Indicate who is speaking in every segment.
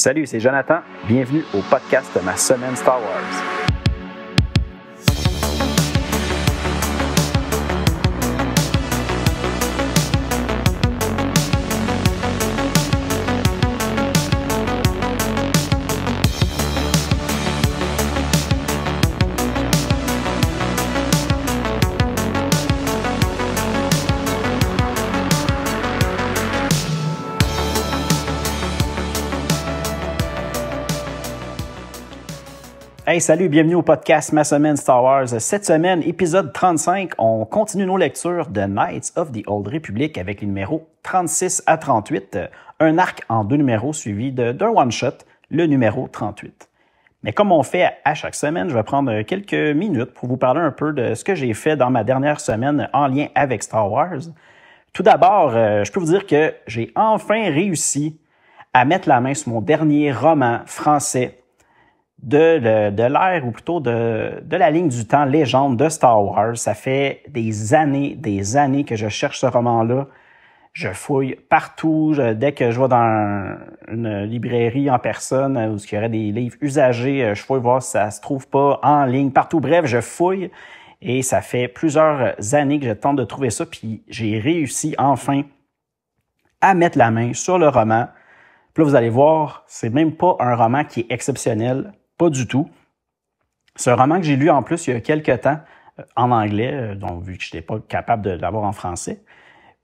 Speaker 1: Salut, c'est Jonathan. Bienvenue au podcast de Ma semaine Star Wars. salut, bienvenue au podcast Ma Semaine Star Wars. Cette semaine, épisode 35, on continue nos lectures de Knights of the Old Republic avec les numéros 36 à 38, un arc en deux numéros suivi d'un one-shot, le numéro 38. Mais comme on fait à chaque semaine, je vais prendre quelques minutes pour vous parler un peu de ce que j'ai fait dans ma dernière semaine en lien avec Star Wars. Tout d'abord, euh, je peux vous dire que j'ai enfin réussi à mettre la main sur mon dernier roman français de, de l'ère, ou plutôt de, de, la ligne du temps légende de Star Wars. Ça fait des années, des années que je cherche ce roman-là. Je fouille partout. dès que je vais dans une librairie en personne euh, où il y aurait des livres usagés, euh, je fouille voir si ça se trouve pas en ligne partout. Bref, je fouille. Et ça fait plusieurs années que je tente de trouver ça, puis j'ai réussi enfin à mettre la main sur le roman. Puis là, vous allez voir, c'est même pas un roman qui est exceptionnel. Pas du tout. C'est un roman que j'ai lu en plus il y a quelques temps euh, en anglais, euh, donc vu que je n'étais pas capable de l'avoir en français.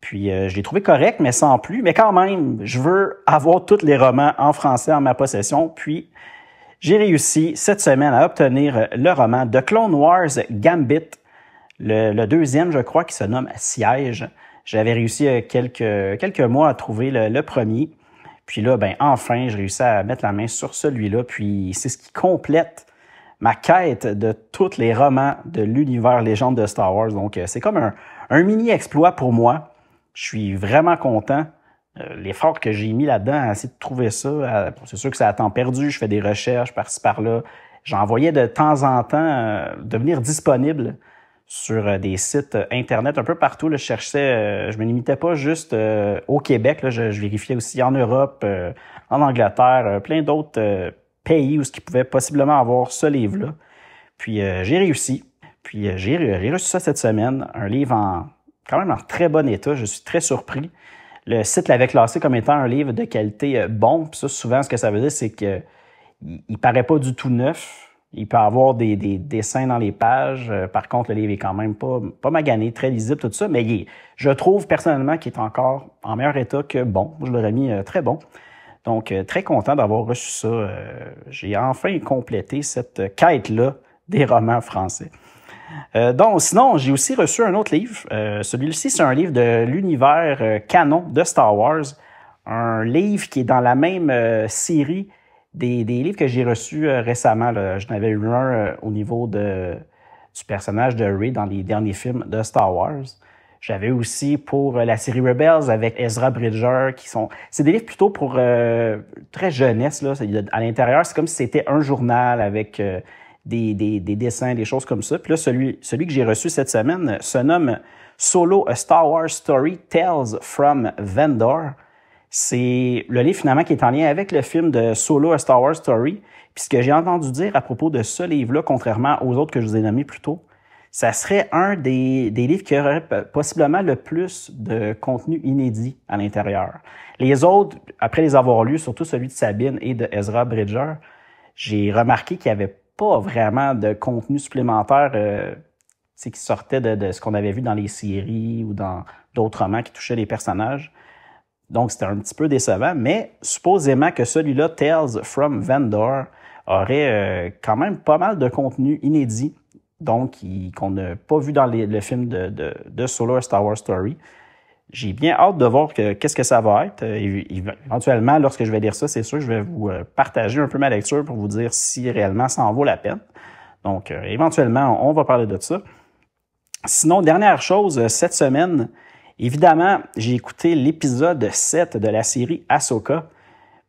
Speaker 1: Puis euh, je l'ai trouvé correct, mais sans plus. Mais quand même, je veux avoir tous les romans en français en ma possession. Puis j'ai réussi cette semaine à obtenir le roman de Clone Wars Gambit, le, deuxième, je crois, qui se nomme Siège. J'avais réussi quelques, quelques mois à trouver le premier. Puis là, ben enfin, je réussis à mettre la main sur celui-là. Puis c'est ce qui complète ma quête de tous les romans de l'univers légende de Star Wars. Donc euh, c'est comme un, mini-exploit pour moi. Je suis vraiment content. Euh, l'effort que j'ai mis là-dedans à essayer de trouver ça, c'est sûr que c'est à temps perdu. Je fais des recherches par-ci par-là. J'envoyais de temps en temps euh, devenir disponible sur euh, des sites euh, Internet un peu partout. Là, je cherchais, euh, je me limitais pas juste au Québec, je, vérifiais aussi en Europe, en Angleterre, plein d'autres pays où ce qui pouvait possiblement avoir ce livre-là. Puis j'ai réussi. Puis j'ai réussi ça cette semaine, un livre en, quand même en très bon état. Je suis très surpris. Le site l'avait classé comme étant un livre de qualité bon. Puis ça, souvent, ce que ça veut dire, c'est que il, il paraît pas du tout neuf il peut avoir des, dessins dans les pages. Euh, par contre, le livre est quand même pas, pas magané, très lisible, tout ça. Mais je trouve personnellement qu'il est encore en meilleur état que bon. Je l'aurais mis euh, très bon. Donc, euh, très content d'avoir reçu ça. J'ai enfin complété cette quête-là des romans français. donc, sinon, j'ai aussi reçu un autre livre. Celui-ci, c'est un livre de l'univers canon de Star Wars. Un livre qui est dans la même série des, livres que j'ai reçus euh, récemment. Là. J'en avais eu un euh, au niveau du personnage de Ray dans les derniers films de Star Wars. J'avais aussi pour euh, la série Rebels avec Ezra Bridger qui sont c'est des livres plutôt pour très jeunesse là à l'intérieur c'est comme si c'était un journal avec des, dessins des choses comme ça puis là celui celui que j'ai reçu cette semaine se nomme Solo a Star Wars Story Tales from Vendor c'est le livre finalement qui est en lien avec le film de Solo A Star Wars Story. Puis ce que j'ai entendu dire à propos de ce livre-là, contrairement aux autres que je vous ai nommés plus tôt, ça serait un des, livres qui aurait possiblement le plus de contenu inédit à l'intérieur. Les autres, après les avoir lus, surtout celui de Sabine et de Ezra Bridger, j'ai remarqué qu'il n'y avait pas vraiment de contenu supplémentaire euh, qui sortait de, de ce qu'on avait vu dans les séries ou dans d'autres romans qui touchaient les personnages. Donc, c'était un petit peu décevant, mais supposément que celui-là, Tales from Vendor, aurait euh, quand même pas mal de contenu inédit, donc qu'on n'a pas vu dans le film de, de, Solar Star Wars Story. J'ai bien hâte de voir qu'est-ce que ça va être. Euh, éventuellement, lorsque je vais lire ça, c'est sûr que je vais vous euh, partager un peu ma lecture pour vous dire si réellement ça en vaut la peine. Donc, éventuellement, on va parler de ça. Sinon, dernière chose, cette semaine, Évidemment, j'ai écouté l'épisode 7 de la série Ahsoka.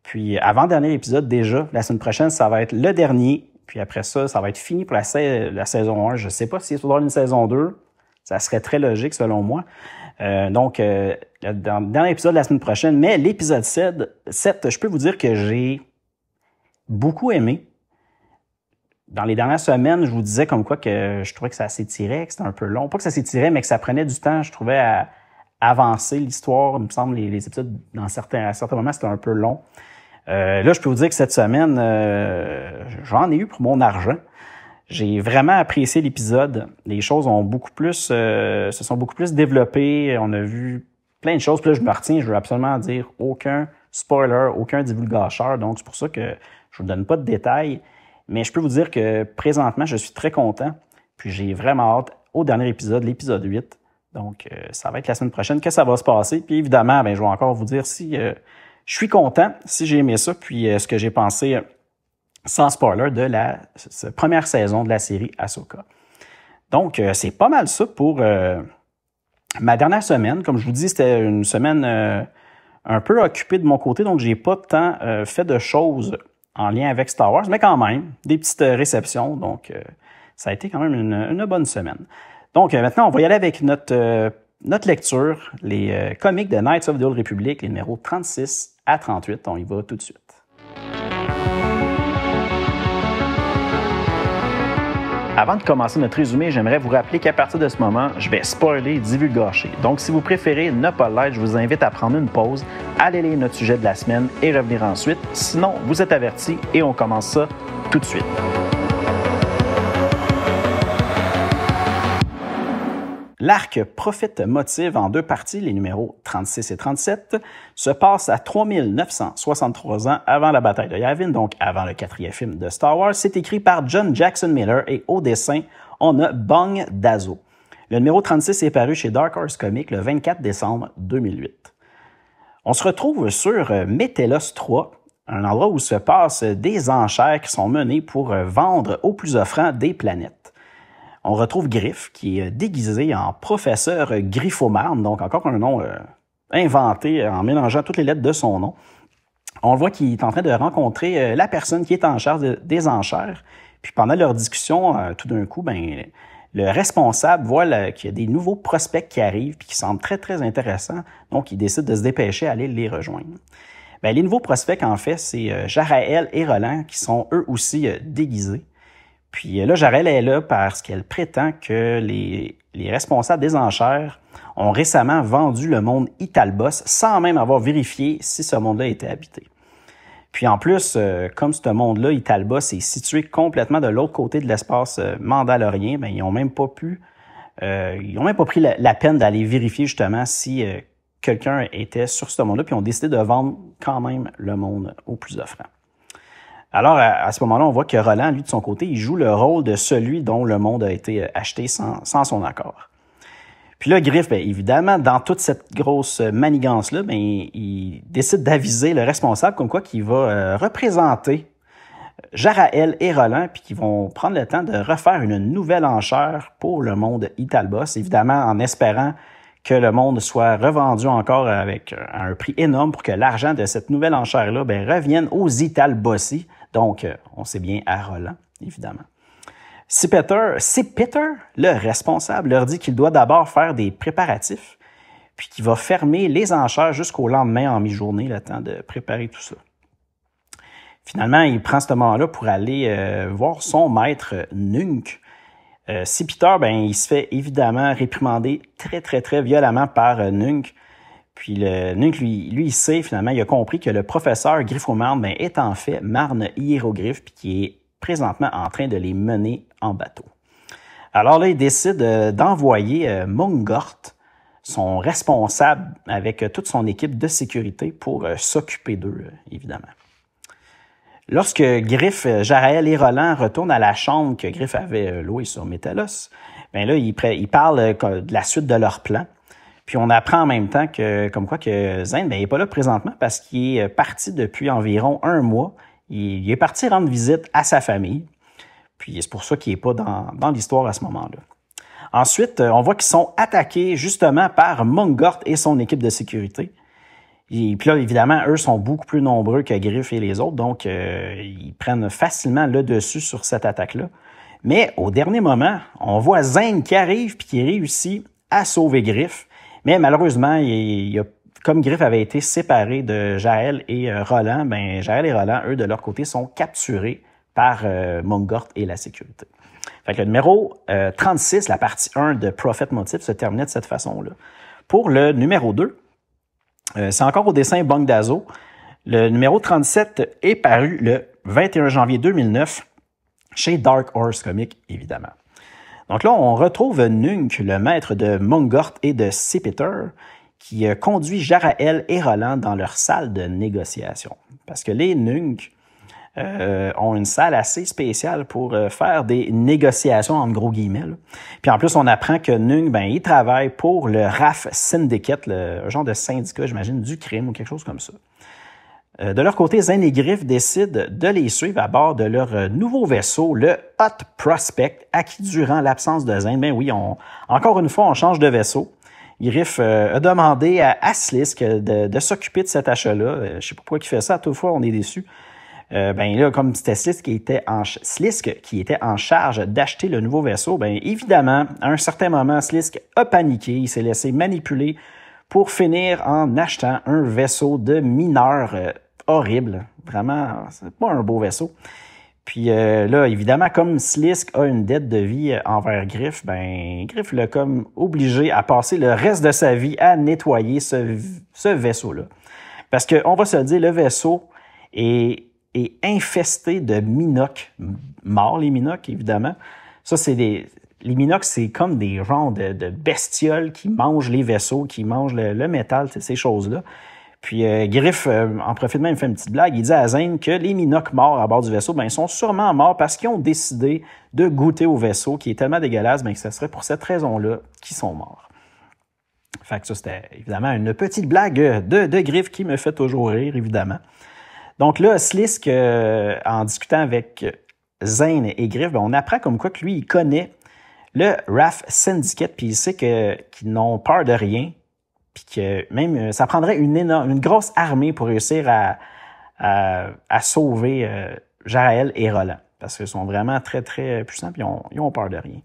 Speaker 1: Puis avant-dernier épisode déjà, la semaine prochaine, ça va être le dernier. Puis après ça, ça va être fini pour la, saison 1. Je ne sais pas s'il si il une saison 2. Ça serait très logique selon moi. Euh, donc, euh, dernier épisode de la semaine prochaine, mais l'épisode 7, 7, je peux vous dire que j'ai beaucoup aimé. Dans les dernières semaines, je vous disais comme quoi que je trouvais que ça s'étirait, que c'était un peu long. Pas que ça s'étirait, mais que ça prenait du temps, je trouvais, à, avancé l'histoire. Il me semble les, les épisodes, dans certains, à certains moments, c'était un peu long. Euh, là, je peux vous dire que cette semaine, euh, j'en ai eu pour mon argent. J'ai vraiment apprécié l'épisode. Les choses ont beaucoup plus, euh, se sont beaucoup plus développées. On a vu plein de choses. Puis là, je me retiens, je veux absolument dire aucun spoiler, aucun divulgateur. Donc, c'est pour ça que je vous donne pas de détails. Mais je peux vous dire que présentement, je suis très content. Puis j'ai vraiment hâte au dernier épisode, l'épisode 8. Donc, euh, ça va être la semaine prochaine que ça va se passer. Puis évidemment, ben, je vais encore vous dire si euh, je suis content, si j'ai aimé ça, puis euh, ce que j'ai pensé, sans spoiler, de la première saison de la série Ahsoka. Donc, c'est pas mal ça pour ma dernière semaine. Comme je vous dis, c'était une semaine un peu occupée de mon côté, donc j'ai pas tant fait de choses en lien avec Star Wars, mais quand même, des petites réceptions. Donc, ça a été quand même une bonne semaine. Donc euh, maintenant, on va y aller avec notre, euh, lecture, les euh, comics de Knights of the Old Republic, les numéros 36 à 38. On y va tout de suite. Avant de commencer notre résumé, j'aimerais vous rappeler qu'à partir de ce moment, je vais spoiler, divulgacher. Donc, si vous préférez ne pas l'être, je vous invite à prendre une pause, aller lire notre sujet de la semaine et revenir ensuite. Sinon, vous êtes avertis et on commence ça tout de suite. L'arc Profite Motive en deux parties, les numéros 36 et 37, se passe à 3963 ans avant la bataille de Yavin, donc avant le quatrième film de Star Wars. C'est écrit par John Jackson Miller et au dessin, on a Bong Dazo. Le numéro 36 est paru chez Dark Horse Comics le 24 décembre 2008. On se retrouve sur Metelos 3, un endroit où se passent des enchères qui sont menées pour vendre aux plus offrants des planètes on retrouve Griff, qui est déguisé en professeur Griffoman, donc encore un nom euh, inventé en mélangeant toutes les lettres de son nom. On le voit qu'il est en train de rencontrer euh, la personne qui est en charge des enchères. Puis pendant leur discussion, euh, tout d'un coup, ben, le responsable voit qu'il y a des nouveaux prospects qui arrivent et qui semblent très, très intéressants. Donc, il décide de se dépêcher à aller les rejoindre. Ben, les nouveaux prospects, en fait, c'est Jaraël et Roland qui sont eux aussi déguisés. Puis euh, là, Jarelle est là parce qu'elle prétend que les, responsables des enchères ont récemment vendu le monde Italbos sans même avoir vérifié si ce monde-là était habité. Puis en plus, euh, comme ce monde-là, Italbos, est situé complètement de l'autre côté de l'espace euh, mandalorien, bien, ils n'ont même pas pu, ils ont même pas pris la, peine d'aller vérifier justement si quelqu'un était sur ce monde-là, puis ont décidé de vendre quand même le monde au plus offrant. Alors, à, ce moment-là, on voit que Roland, lui, de son côté, il joue le rôle de celui dont le monde a été euh, acheté sans, son accord. Puis là, Griff, bien, évidemment, dans toute cette grosse manigance-là, bien, il décide d'aviser le responsable comme quoi qu'il va euh, représenter euh, Jarael et Roland, puis qui vont prendre le temps de refaire une nouvelle enchère pour le monde Italbos, évidemment en espérant que le monde soit revendu encore avec un prix énorme pour que l'argent de cette nouvelle enchère-là ben, revienne aux Italbossi donc, euh, on sait bien à Roland, évidemment. Si Peter, Peter, le responsable, leur dit qu'il doit d'abord faire des préparatifs, puis qu'il va fermer les enchères jusqu'au lendemain en mi-journée, le temps de préparer tout ça. Finalement, il prend ce moment-là pour aller euh, voir son maître euh, Nunk. si Peter, ben, il se fait évidemment réprimander très, très, très violemment par Nunk, puis le lui, lui, il sait finalement, il a compris que le professeur Griffomarne ben, est en fait Marne Hierogriff, puis qui est présentement en train de les mener en bateau. Alors là, il décide euh, d'envoyer euh, Mungort, son responsable, avec euh, toute son équipe de sécurité pour s'occuper d'eux, évidemment. Lorsque Griff, Jaraël et Roland retournent à la chambre que Griff avait louée sur Metalos, ben là, ils, il parlent de la suite de leur plan. Puis on apprend en même temps que, comme quoi, que Zane ben, n'est pas là présentement parce qu'il est euh, parti depuis environ un mois. Il, est parti rendre visite à sa famille. Puis c'est pour ça qu'il est pas dans, dans l'histoire à ce moment-là. Ensuite, euh, on voit qu'ils sont attaqués justement par Mongort et son équipe de sécurité. Et puis là, évidemment, eux sont beaucoup plus nombreux que Griff et les autres, donc euh, ils prennent facilement le dessus sur cette attaque-là. Mais au dernier moment, on voit Zane qui arrive puis qui réussit à sauver Griff. Mais malheureusement, comme Griff avait été séparé de Jaël et euh, Roland, ben, Jaël et Roland, eux, de leur côté, sont capturés par euh, Mongort et la sécurité. Fait que le numéro 36, euh, la partie 1 de Prophet Motif, se terminait de cette façon-là. Pour le numéro 2, c'est encore au dessin Banque d'Azo. Le numéro 37 est paru le 21 janvier 2009 chez Dark Horse Comics, évidemment. Donc là, on retrouve Nung, le maître de Mungort et de Sipiter, qui euh, conduit Jaraël et Roland dans leur salle de négociation. Parce que les Nung euh, ont une salle assez spéciale pour euh, faire des négociations, en gros guillemets. Puis en plus, on apprend que Nung, ben, il travaille pour le RAF Syndicate, le, genre de syndicat, j'imagine, du crime ou quelque chose comme ça. Euh, de leur côté, Zen et Griff décident de les suivre à bord de leur euh, nouveau vaisseau, le Hot Prospect, acquis durant l'absence de Zen. Ben oui, on, encore une fois, on change de vaisseau. Griff euh, a demandé à Aslisk de, s'occuper de cet achat-là. Je sais pas pourquoi il fait ça, toutefois, on est déçu. ben là, comme c'était Slisk qui était en, Slisk qui était en charge d'acheter le nouveau vaisseau, ben évidemment, à un certain moment, Slisk a paniqué, il s'est laissé manipuler pour finir en achetant un vaisseau de mineurs horrible. Vraiment, c'est pas un beau vaisseau. Puis euh, là, évidemment, comme Slisk a une dette de vie euh, envers Griff, ben Griff l'a comme obligé à passer le reste de sa vie à nettoyer ce, vaisseau-là. Parce qu'on va se dire, le vaisseau est, est infesté de minocs, morts les minocs, évidemment. Ça, c'est des... Les minocs, c'est comme des rangs de, bestioles qui mangent les vaisseaux, qui mangent le métal, ces choses-là. Puis euh, Griff euh, en profite même, fait une petite blague. Il dit à Zane que les Minocs morts à bord du vaisseau, ben, ils sont sûrement morts parce qu'ils ont décidé de goûter au vaisseau qui est tellement dégueulasse mais ben, que ce serait pour cette raison-là qu'ils sont morts. Fait que ça, c'était évidemment une petite blague de, Griff qui me fait toujours rire, évidemment. Donc là, Slisk, euh, en discutant avec Zane et Griff, ben, on apprend comme quoi que lui, il connaît le RAF Syndicate, puis il sait qu'ils n'ont peur de rien, puis que même, euh, ça prendrait une énorme, une grosse armée pour réussir à, sauver euh, Jaël et Roland. Parce qu'ils sont vraiment très, très puissants, puis ils ont peur de rien.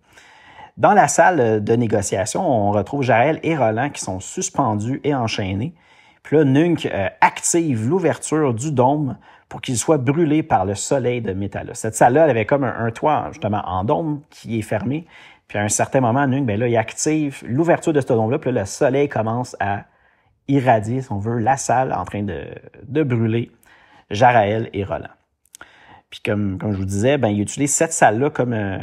Speaker 1: Dans la salle de négociation, on retrouve Jaël et Roland qui sont suspendus et enchaînés. Puis là, Nunk euh, active l'ouverture du dôme pour qu'il soit brûlé par le soleil de métal Cette salle-là, elle avait comme un, un, toit, justement, en dôme qui est fermé. Puis à un certain moment, Nung, ben là, il active l'ouverture de ce dôme-là, puis le soleil commence à irradier, si on veut, la salle en train de, de brûler Jaraël et Roland. Puis comme, comme je vous disais, ben, ils utilisent cette salle-là comme... Euh,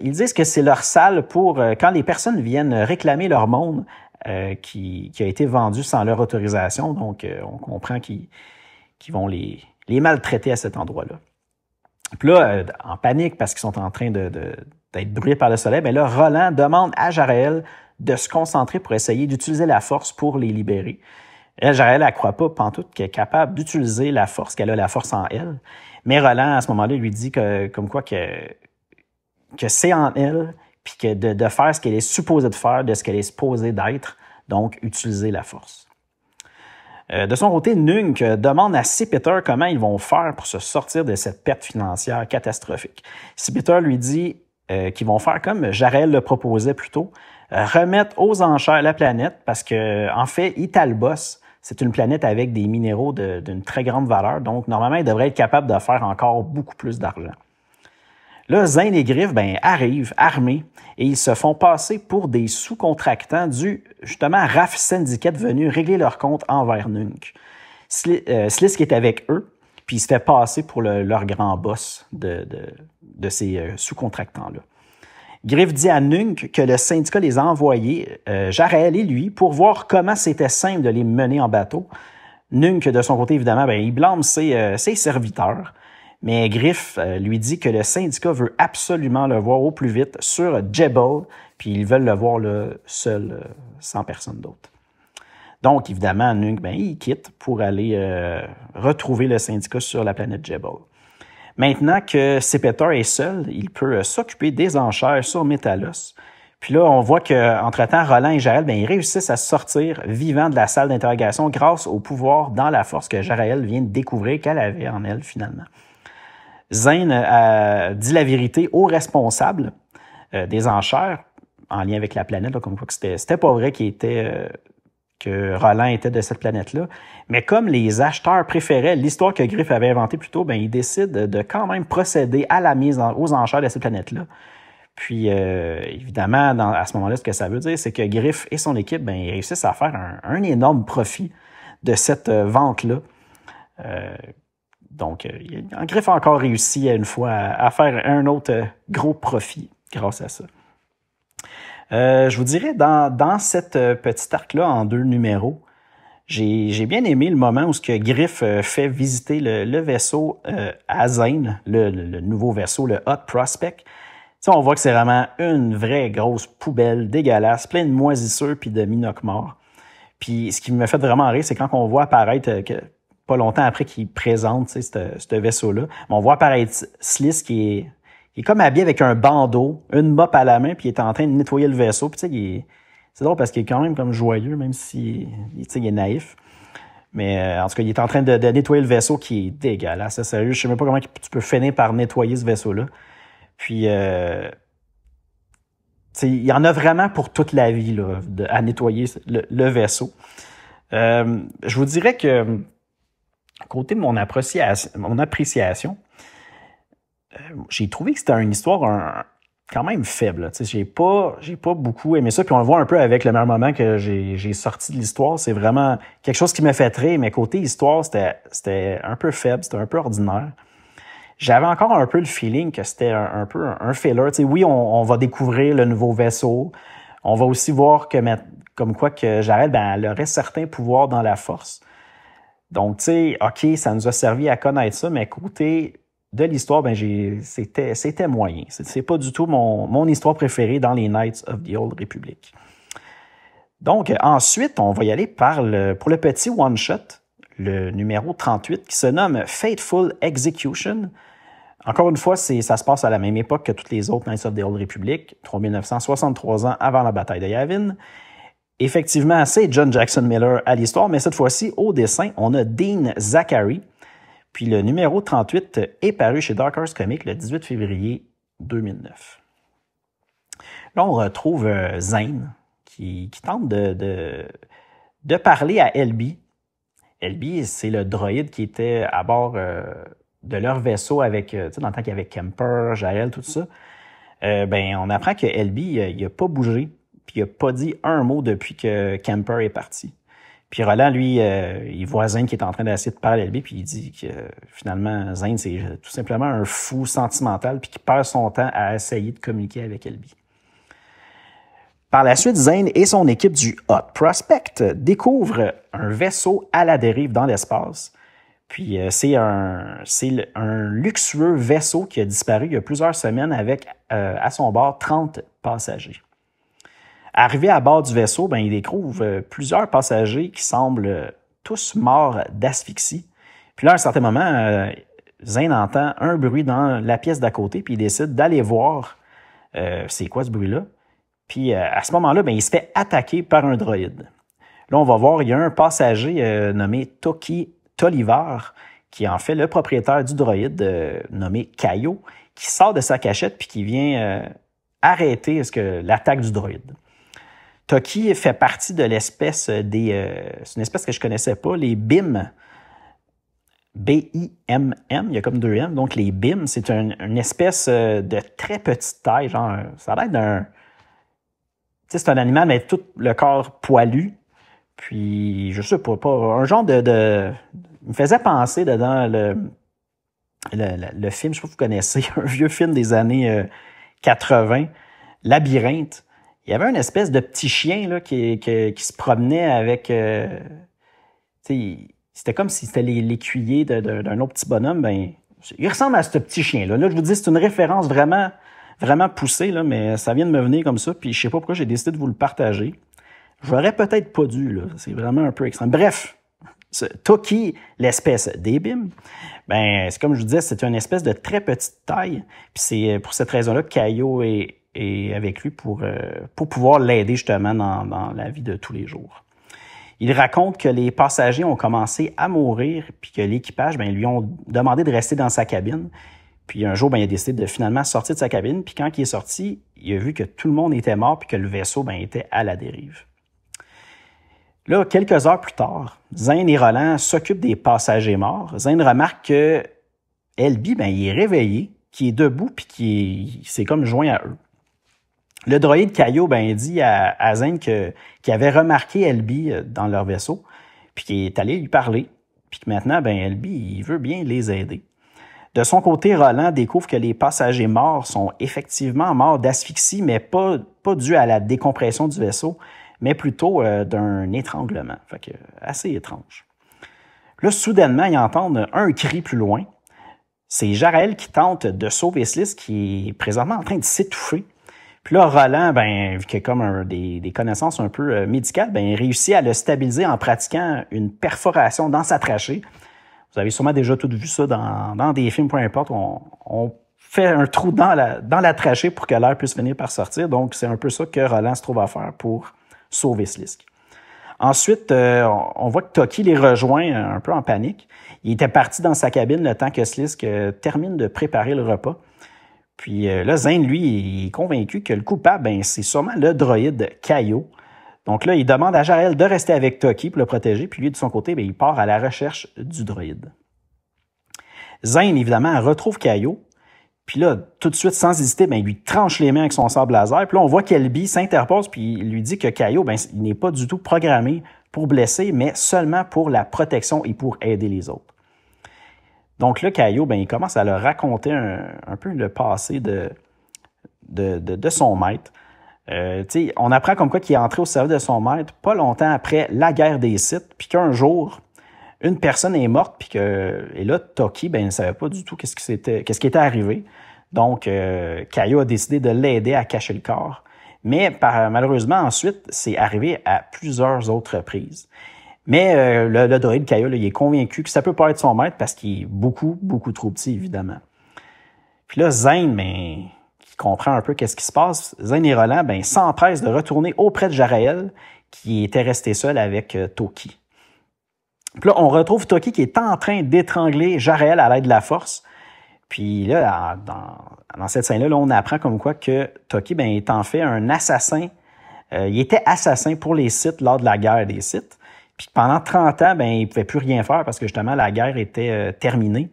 Speaker 1: ils disent que c'est leur salle pour euh, quand les personnes viennent réclamer leur monde euh, qui, a été vendu sans leur autorisation. Donc, on comprend qu'ils vont les, les maltraiter à cet endroit-là. Puis là, en panique parce qu'ils sont en train de d'être brûlé par le soleil, mais là, Roland demande à Jarel de se concentrer pour essayer d'utiliser la force pour les libérer. Elle, Jarel, elle croit pas, pantoute, qu'elle est capable d'utiliser la force, qu'elle a la force en elle. Mais Roland, à ce moment-là, lui dit que, comme quoi, que, que c'est en elle, puis que de, de faire ce qu'elle est supposée de faire, de ce qu'elle est supposée d'être, donc utiliser la force. Euh, de son côté, Nung demande à Sipeter comment ils vont faire pour se sortir de cette perte financière catastrophique. Sipeter lui dit euh, qui vont faire comme Jarel le proposait plus tôt, euh, remettre aux enchères la planète parce que, en fait, Italbos, c'est une planète avec des minéraux d'une très grande valeur, donc normalement, ils devraient être capables de faire encore beaucoup plus d'argent. Là, Zin et Griff ben, arrivent armés et ils se font passer pour des sous-contractants du justement RAF Syndicate venu régler leur compte envers Nunk. Euh, Slisk est avec eux puis il se fait passer pour leur grand boss de, ces euh, sous-contractants-là. Griff dit à Nunk que le syndicat les a envoyés, euh, Jarel et lui, pour voir comment c'était simple de les mener en bateau. Nunk, de son côté, évidemment, ben, il blâme euh, ses, serviteurs. Mais Griff lui dit que le syndicat veut absolument le voir au plus vite sur Jebel, puis ils veulent le voir seul, sans personne d'autre. Donc, évidemment, Nung, ben, il quitte pour aller euh, retrouver le syndicat sur la planète Jebel. Maintenant que Sepetor est seul, il peut euh, s'occuper des enchères sur Métalos. Puis là, on voit qu'entre-temps, Roland et Jarel, ben ils réussissent à sortir vivants de la salle d'interrogation grâce au pouvoir dans la force que Jaraël vient de découvrir qu'elle avait en elle, finalement. Zane euh, a dit la vérité aux responsables des enchères, en lien avec la planète, comme quoi que c'était, pas vrai qu'il était que Roland était de cette planète-là. Mais comme les acheteurs préféraient l'histoire que Griff avait inventée plus tôt, ben, ils décident de quand même procéder à la mise aux enchères de cette planète-là. Puis, euh, évidemment, à ce moment-là, ce que ça veut dire, c'est que Griff et son équipe ben, réussissent à faire un, énorme profit de cette euh, vente-là. Euh, donc, Griff a encore réussi une fois à faire un autre gros profit grâce à ça. Euh, je vous dirais, dans, cette euh, petite arc-là, en deux numéros, j'ai bien aimé le moment où ce que Griff euh, fait visiter le, vaisseau euh, le, nouveau vaisseau, le Hot Prospect. on voit que c'est vraiment une vraie grosse poubelle dégueulasse, pleine de moisissures puis de minocs morts. Puis ce qui me fait vraiment rire, c'est quand on voit apparaître, que, pas longtemps après qu'il présente ce vaisseau-là, on voit apparaître Sliss qui est il est comme habillé avec un bandeau, une mop à la main, puis il est en train de nettoyer le vaisseau. c'est drôle parce qu'il est quand même comme joyeux, même si il est naïf. Mais euh, en tout cas, il est en train de, nettoyer le vaisseau qui est dégueulasse. c'est sérieux, je sais même pas comment tu peux finir par nettoyer ce vaisseau-là. Puis, euh, il y en a vraiment pour toute la vie là, à nettoyer le, vaisseau. Euh, je vous dirais que, côté de mon appréciation j'ai trouvé que c'était une histoire quand même faible. J'ai pas, j'ai pas beaucoup aimé ça. Puis on le voit un peu avec le même moment que j'ai sorti de l'histoire. C'est vraiment quelque chose qui m'a fait très, mais côté histoire, c'était un peu faible, c'était un peu ordinaire. J'avais encore un peu le feeling que c'était un, peu un, un filler. oui, on, va découvrir le nouveau vaisseau. On va aussi voir que, comme quoi que Jared, ben, elle aurait certains pouvoirs dans la force. Donc, tu sais, OK, ça nous a servi à connaître ça, mais côté de l'histoire, ben, c'était, c'était moyen. C'est, pas du tout mon, histoire préférée dans les Knights of the Old Republic. Donc, ensuite, on va y aller par pour le petit one-shot, le numéro 38, qui se nomme Fateful Execution. Encore une fois, ça se passe à la même époque que toutes les autres Knights of the Old Republic, 3963 ans avant la bataille de Yavin. Effectivement, c'est John Jackson Miller à l'histoire, mais cette fois-ci, au dessin, on a Dean Zachary, puis le numéro 38 est paru chez Dark Horse Comics le 18 février 2009. Là, on retrouve euh, Zane qui, tente de, parler à Elby. Elby, c'est le droïde qui était à bord euh, de leur vaisseau avec, euh, tu sais, dans le temps qu'il y avait Kemper, Jael, tout ça. ben, on apprend que Elby, il n'a pas bougé, puis il n'a pas dit un mot depuis que Kemper est parti. Puis Roland, lui, euh, il voit Zane qui est en train d'essayer de parler à puis il dit que euh, finalement, Zane, c'est euh, tout simplement un fou sentimental, puis qui perd son temps à essayer de communiquer avec Elby. Par la suite, Zane et son équipe du Hot Prospect découvrent un vaisseau à la dérive dans l'espace. Puis c'est un, un, luxueux vaisseau qui a disparu il y a plusieurs semaines avec à son bord 30 passagers. Arrivé à bord du vaisseau, ben, il découvre euh, plusieurs passagers qui semblent euh, tous morts d'asphyxie. Puis là, à un certain moment, euh, Zen entend un bruit dans la pièce d'à côté, puis il décide d'aller voir c'est quoi ce bruit-là. Puis à ce moment-là, ben, il se fait attaquer par un droïde. Là, on va voir, il y a un passager nommé Toki Tolivar, qui est en fait le propriétaire du droïde nommé Caillot, qui sort de sa cachette puis qui vient arrêter l'attaque du droïde. Toki fait partie de l'espèce des. Euh, c'est une espèce que je ne connaissais pas, les BIM. B-I-M-M, il y a comme deux M. Donc, les BIM, c'est une, espèce euh, de très petite taille, genre, ça a l'air d'un. Tu sais, c'est un animal, mais tout le corps poilu. Puis, je sais pas, un genre de, Il me faisait penser dedans le, le, le, film, je sais pas si vous connaissez, un vieux film des années 80, euh, Labyrinthe il y avait une espèce de petit chien là, qui, qui, se promenait avec. Euh, c'était comme si c'était l'écuyer d'un autre petit bonhomme. Ben, il ressemble à ce petit chien-là. Là, je vous dis, c'est une référence vraiment, vraiment poussée, là, mais ça vient de me venir comme ça. Puis je sais pas pourquoi j'ai décidé de vous le partager. J'aurais peut-être pas dû. Là. C'est vraiment un peu extrême. Bref, ce Toki, l'espèce d'ebim ben, c'est comme je vous disais, c'est une espèce de très petite taille. Puis c'est euh, pour cette raison-là que Caillot est et avec lui pour, euh, pour pouvoir l'aider justement dans, dans la vie de tous les jours. Il raconte que les passagers ont commencé à mourir, puis que l'équipage ben, lui ont demandé de rester dans sa cabine. Puis un jour, ben, il a décidé de finalement sortir de sa cabine. Puis quand il est sorti, il a vu que tout le monde était mort, puis que le vaisseau ben, était à la dérive. Là, quelques heures plus tard, Zane et Roland s'occupent des passagers morts. Zane remarque que Elby, ben, il est réveillé, qui est debout, puis qui s'est comme joint à eux. Le droïde Caillot ben, dit à, à Zane qu'il avait remarqué Elbi euh, dans leur vaisseau, puis qu'il est allé lui parler, puis que maintenant, ben, Elbi, il veut bien les aider. De son côté, Roland découvre que les passagers morts sont effectivement morts d'asphyxie, mais pas, pas dû à la décompression du vaisseau, mais plutôt euh, d'un étranglement. Fait assez étrange. Là, soudainement, ils entendent un cri plus loin. C'est Jarel qui tente de sauver Sliss, qui est présentement en train de s'étouffer. Puis là, Roland, ben, vu qu'il a comme des, connaissances un peu euh, médicales, ben, il réussit à le stabiliser en pratiquant une perforation dans sa trachée. Vous avez sûrement déjà tout vu ça dans, des films, peu importe. On, on, fait un trou dans la, dans la trachée pour que l'air puisse venir par sortir. Donc, c'est un peu ça que Roland se trouve à faire pour sauver Slisk. Ensuite, euh, on voit que Toki les rejoint euh, un peu en panique. Il était parti dans sa cabine le temps que Slisk termine de préparer le repas. Puis euh, là, Zane, lui, est convaincu que le coupable, ben, c'est sûrement le droïde Kaio. Donc là, il demande à Jael de rester avec Toki pour le protéger, puis lui, de son côté, ben, il part à la recherche du droïde. Zane, évidemment, retrouve Kaio, puis là, tout de suite, sans hésiter, ben, il lui tranche les mains avec son sable laser. Puis là, on voit qu'Elbi s'interpose, puis il lui dit que Kaio, ben, il n'est pas du tout programmé pour blesser, mais seulement pour la protection et pour aider les autres. Donc là, Caillot, ben, il commence à leur raconter un, peu le passé de, son maître. Euh, on apprend comme quoi qu'il est entré au service de son maître pas longtemps après la guerre des sites, puis qu'un jour, une personne est morte, puis que. Et là, Toki, ben, ne savait pas du tout qu'est-ce qui, était, -ce qui était arrivé. Donc, euh, a décidé de l'aider à cacher le corps. Mais malheureusement, ensuite, c'est arrivé à plusieurs autres reprises. Mais euh, le, le, droïde Kaya, il est convaincu que ça peut pas être son maître parce qu'il est beaucoup, beaucoup trop petit, évidemment. Puis là, Zane, ben, qui comprend un peu qu'est-ce qui se passe, Zane et Roland, ben, s'empressent de retourner auprès de Jarael qui était resté seul avec euh, Toki. Puis là, on retrouve Toki qui est en train d'étrangler Jarael à l'aide de la force. Puis là, dans, cette scène-là, on apprend comme quoi que Toki ben, est en fait un assassin. Euh, il était assassin pour les sites lors de la guerre des sites pendant 30 ans, ben, il ne pouvait plus rien faire parce que justement, la guerre était euh, terminée.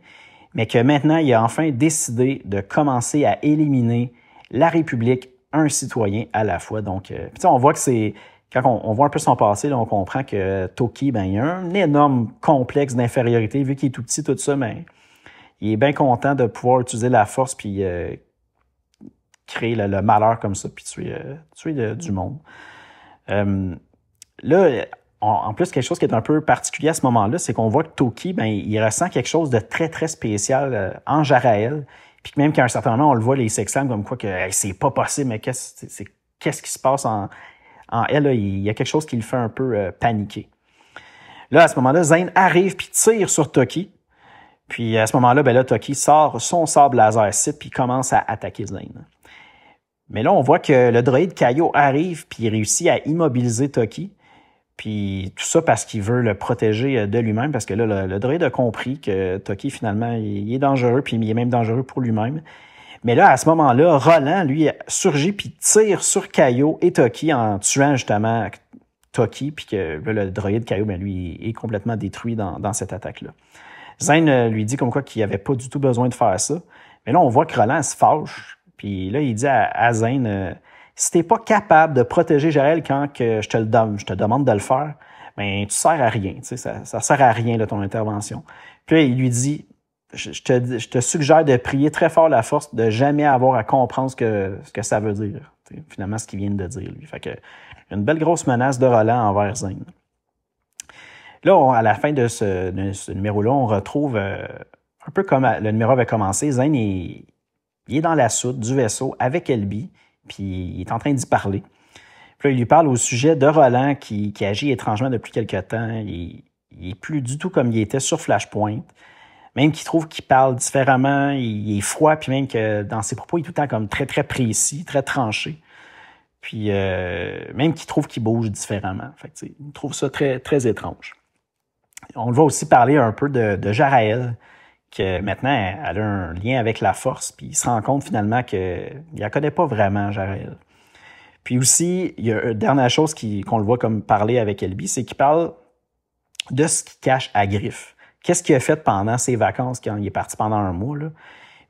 Speaker 1: Mais que maintenant, il a enfin décidé de commencer à éliminer la République, un citoyen à la fois. Donc, euh, on voit que c'est. Quand on, voit un peu son passé, on comprend que Toki, ben, il a un énorme complexe d'infériorité. Vu qu'il est tout petit, tout ça, mais ben, il est bien content de pouvoir utiliser la force puis euh, créer le, malheur comme ça, puis tuer, tuer du monde. Euh, là, en plus, quelque chose qui est un peu particulier à ce moment-là, c'est qu'on voit que Toki, ben, il ressent quelque chose de très, très spécial euh, en Jaraël. Puis même qu'à un certain moment, on le voit, les sexlames, comme quoi que c'est pas possible, mais qu'est-ce c'est, qu'est-ce qui se passe en, elle? il y a quelque chose qui le fait un peu euh, paniquer. Là, à ce moment-là, Zane arrive puis tire sur Toki. Puis à ce moment-là, ben là, Toki sort son sable laser site puis commence à attaquer Zayn. Mais là, on voit que le droïde Kayo arrive puis réussit à immobiliser Toki. Puis tout ça parce qu'il veut le protéger euh, de lui-même, parce que là, le, droïde a compris que Toki, finalement, il, est dangereux, puis il est même dangereux pour lui-même. Mais là, à ce moment-là, Roland, lui, surgit puis tire sur Caillot et Toki en tuant justement Toki, puis que là, le droïde Caillot, ben, lui, est complètement détruit dans, cette attaque-là. Zane euh, lui dit comme quoi qu'il n'avait pas du tout besoin de faire ça. Mais là, on voit que Roland se fâche, puis là, il dit à, à Zane euh, si t'es pas capable de protéger Jaël quand que je, te le donne, je te demande de le faire, ben tu sers à rien, ça, ne sert à rien de ton intervention. Puis il lui dit, je, te, suggère de prier très fort la force de jamais avoir à comprendre ce que, ça veut dire, finalement ce qu'il vient de dire lui. Fait que une belle grosse menace de Roland envers Zane. Là, à la fin de ce, numéro-là, on retrouve euh, un peu comme le numéro avait commencé. Zane, est dans la soute du vaisseau avec Elby. Puis il est en train d'y parler. Puis là, il lui parle au sujet de Roland qui, agit étrangement depuis quelque temps. Il, n'est plus du tout comme il était sur Flashpoint. Même qu'il trouve qu'il parle différemment, il, est froid, puis même que dans ses propos, il est tout le temps comme très, très précis, très tranché. Puis euh, même qu'il trouve qu'il bouge différemment. Fait il trouve ça très, très étrange. On le voit aussi parler un peu de, de Jaraël, que maintenant, elle a un lien avec la force, puis il se rend compte finalement qu'il la connaît pas vraiment, Jarel. Puis aussi, il y a une dernière chose qu'on le voit comme parler avec Elby, c'est qu'il parle de ce qu'il cache à Griff. Qu'est-ce qu'il a fait pendant ses vacances quand il est parti pendant un mois, là?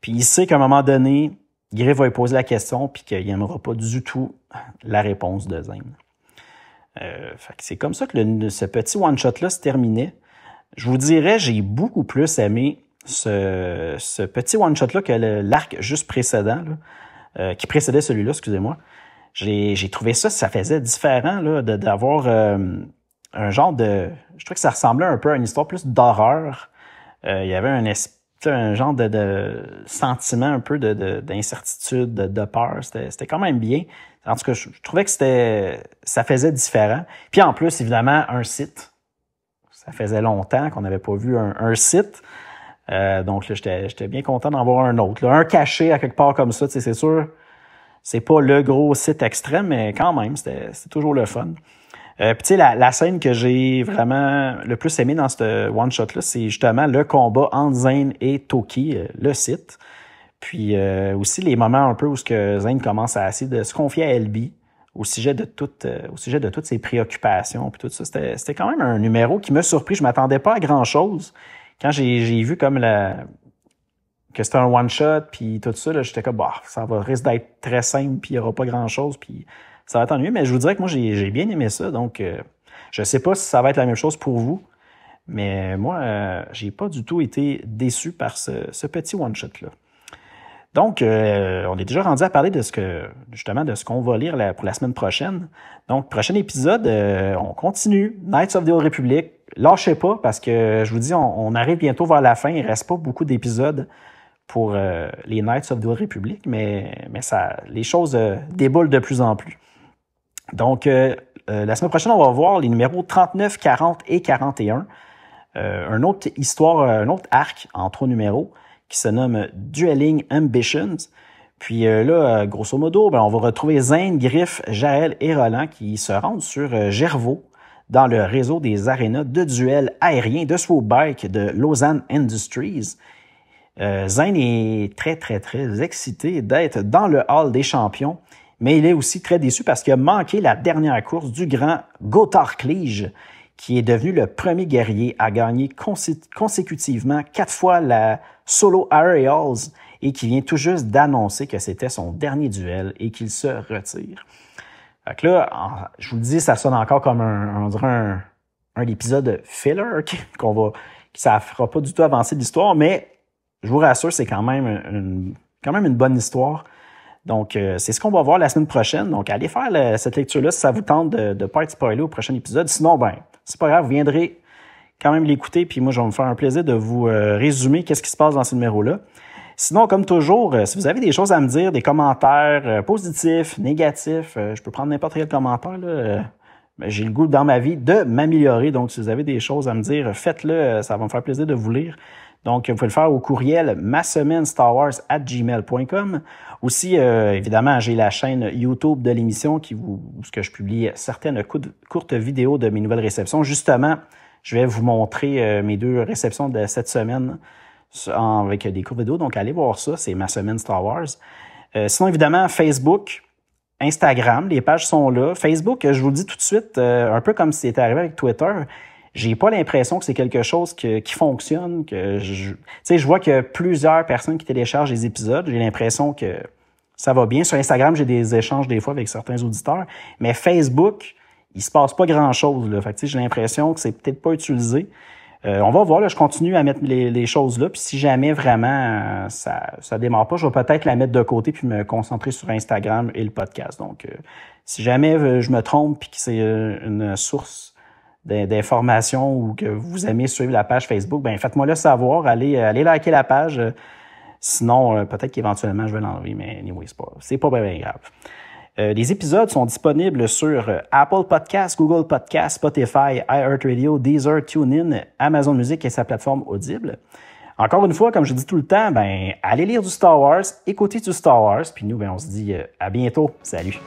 Speaker 1: Puis il sait qu'à un moment donné, Griff va lui poser la question, puis qu'il n'aimera pas du tout la réponse de Zane. Euh, c'est comme ça que ce petit one-shot-là se terminait. Je vous dirais, j'ai beaucoup plus aimé ce, petit one-shot-là que l'arc juste précédent, euh, qui précédait celui-là, excusez-moi, j'ai trouvé ça, ça faisait différent d'avoir euh, un genre de... Je trouve que ça ressemblait un peu à une histoire plus d'horreur. Euh, il y avait un, un genre de, sentiment un peu d'incertitude, de, peur. C'était quand même bien. En tout cas, je, trouvais que c'était ça faisait différent. Puis en plus, évidemment, un site. Ça faisait longtemps qu'on n'avait pas vu un, un site. Euh, donc, j'étais bien content d'en voir un autre. Un caché à quelque part comme ça, c'est sûr, c'est pas le gros site extrême, mais quand même, c'était toujours le fun. Euh, puis, tu sais, la, scène que j'ai vraiment le plus aimé dans ce one-shot-là, c'est justement le combat entre Zane et Toki, euh, le site. Puis aussi les moments un peu où ce que Zane commence à essayer de se confier à Elby au sujet de toutes au sujet de toutes ses préoccupations puis tout ça c'était quand même un numéro qui m'a surpris je ne m'attendais pas à grand chose quand j'ai vu comme la, que c'était un one shot puis tout ça j'étais comme bah ça va risque d'être très simple puis il n'y aura pas grand chose puis ça va être ennuyeux mais je vous dirais que moi j'ai bien aimé ça donc euh, je sais pas si ça va être la même chose pour vous mais moi euh, j'ai pas du tout été déçu par ce petit one shot là. Donc, euh, on est déjà rendu à parler de ce que, justement, de ce qu'on va lire pour la semaine prochaine. Donc, prochain épisode, euh, on continue. Knights of the Old Republic. Lâchez pas parce que je vous dis, on, arrive bientôt vers la fin. Il reste pas beaucoup d'épisodes pour euh, les Knights of the Old Republic, mais, ça, les choses déboulent de plus en plus. Donc, la semaine prochaine, on va voir les numéros 39, 40 et 41. un autre histoire, un autre arc en trois numéros qui se nomme Dueling Ambitions. Puis euh, là, euh, grosso modo, ben, on va retrouver Zane, Griff, Jaël et Roland qui se rendent sur euh, Gervaux dans le réseau des arénas de duel aérien de Swobike de Lausanne Industries. Zane est très, très, très excité d'être dans le hall des champions, mais il est aussi très déçu parce qu'il a manqué la dernière course du grand Gotthard Clige, qui est devenu le premier guerrier à gagner consécutivement quatre fois la Solo Aerials et qui vient tout juste d'annoncer que c'était son dernier duel et qu'il se retire. Fait que là, je vous le dis, ça sonne encore comme un, on dirait un, épisode filler qu'on va, que ça fera pas du tout avancer l'histoire, mais je vous rassure, c'est quand même une, quand même une bonne histoire. Donc, euh, c'est ce qu'on va voir la semaine prochaine. Donc, allez faire cette lecture-là si ça vous tente de ne pas être spoilé au prochain épisode. Sinon, ben, c'est pas grave, vous viendrez quand même l'écouter, puis moi, je vais me faire un plaisir de vous euh, résumer qu'est-ce qui se passe dans ce numéro-là. Sinon, comme toujours, euh, si vous avez des choses à me dire, des commentaires euh, positifs, négatifs, je peux prendre n'importe quel commentaire. J'ai le goût dans ma vie de m'améliorer. Donc, si vous avez des choses à me dire, faites-le. Ça va me faire plaisir de vous lire. Donc, vous pouvez le faire au courriel ma semaine gmail.com. Aussi, évidemment, j'ai la chaîne YouTube de l'émission qui vous, où je publie certaines courtes vidéos de mes nouvelles réceptions, justement je vais vous montrer euh, mes deux réceptions de cette semaine avec des cours vidéo. Donc, allez voir ça. C'est ma semaine Star Wars. Euh, sinon, évidemment, Facebook, Instagram, les pages sont là. Facebook, je vous dis tout de suite, euh, un peu comme si c'était arrivé avec Twitter, j'ai pas l'impression que c'est quelque chose qui fonctionne. Tu sais, je vois que plusieurs personnes qui téléchargent les épisodes, j'ai l'impression que ça va bien. Sur Instagram, j'ai des échanges des fois avec certains auditeurs, mais Facebook, il se passe pas grand-chose. j'ai l'impression que c'est peut-être pas utilisé. Euh, on va voir, là, je continue à mettre les, choses là. Puis si jamais vraiment euh, ça ça démarre pas, je vais peut-être la mettre de côté puis me concentrer sur Instagram et le podcast. Donc, euh, si jamais je me trompe puis que c'est une source d'informations ou que vous aimez suivre la page Facebook, ben faites-moi le savoir. Allez, allez liker la page. Sinon, peut-être qu'éventuellement je vais l'enlever, mais anyway, c'est pas c'est pas grave. Euh, les épisodes sont disponibles sur euh, Apple Podcasts, Google Podcasts, Spotify, iHeartRadio, Deezer, TuneIn, Amazon Music et sa plateforme Audible. Encore une fois, comme je dis tout le temps, ben, allez lire du Star Wars, écoutez du Star Wars, puis nous, ben, on se dit euh, à bientôt. Salut!